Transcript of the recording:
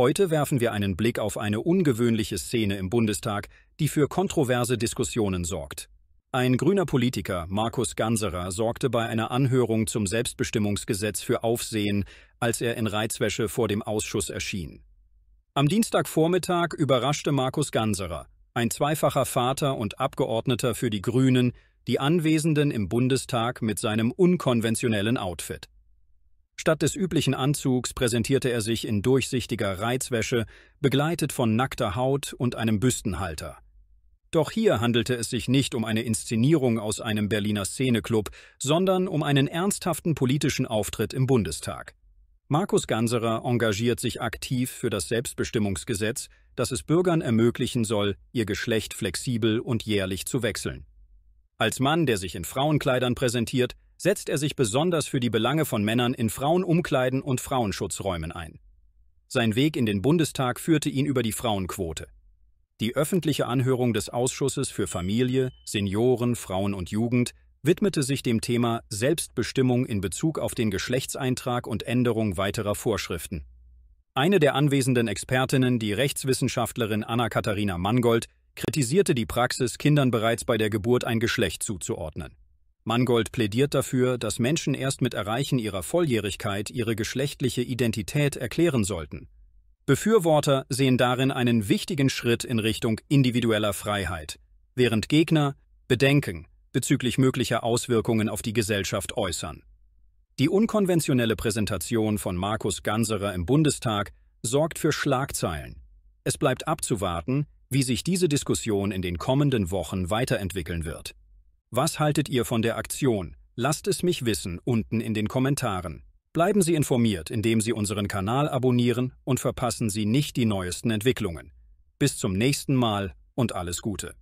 Heute werfen wir einen Blick auf eine ungewöhnliche Szene im Bundestag, die für kontroverse Diskussionen sorgt. Ein grüner Politiker, Markus Ganserer, sorgte bei einer Anhörung zum Selbstbestimmungsgesetz für Aufsehen, als er in Reizwäsche vor dem Ausschuss erschien. Am Dienstagvormittag überraschte Markus Ganserer, ein zweifacher Vater und Abgeordneter für die Grünen, die Anwesenden im Bundestag mit seinem unkonventionellen Outfit. Statt des üblichen Anzugs präsentierte er sich in durchsichtiger Reizwäsche, begleitet von nackter Haut und einem Büstenhalter. Doch hier handelte es sich nicht um eine Inszenierung aus einem Berliner Szeneclub, sondern um einen ernsthaften politischen Auftritt im Bundestag. Markus Ganserer engagiert sich aktiv für das Selbstbestimmungsgesetz, das es Bürgern ermöglichen soll, ihr Geschlecht flexibel und jährlich zu wechseln. Als Mann, der sich in Frauenkleidern präsentiert, setzt er sich besonders für die Belange von Männern in Frauenumkleiden und Frauenschutzräumen ein. Sein Weg in den Bundestag führte ihn über die Frauenquote. Die öffentliche Anhörung des Ausschusses für Familie, Senioren, Frauen und Jugend widmete sich dem Thema Selbstbestimmung in Bezug auf den Geschlechtseintrag und Änderung weiterer Vorschriften. Eine der anwesenden Expertinnen, die Rechtswissenschaftlerin Anna-Katharina Mangold, kritisierte die Praxis, Kindern bereits bei der Geburt ein Geschlecht zuzuordnen. Mangold plädiert dafür, dass Menschen erst mit Erreichen ihrer Volljährigkeit ihre geschlechtliche Identität erklären sollten. Befürworter sehen darin einen wichtigen Schritt in Richtung individueller Freiheit, während Gegner Bedenken bezüglich möglicher Auswirkungen auf die Gesellschaft äußern. Die unkonventionelle Präsentation von Markus Ganserer im Bundestag sorgt für Schlagzeilen. Es bleibt abzuwarten, wie sich diese Diskussion in den kommenden Wochen weiterentwickeln wird. Was haltet ihr von der Aktion? Lasst es mich wissen unten in den Kommentaren. Bleiben Sie informiert, indem Sie unseren Kanal abonnieren und verpassen Sie nicht die neuesten Entwicklungen. Bis zum nächsten Mal und alles Gute.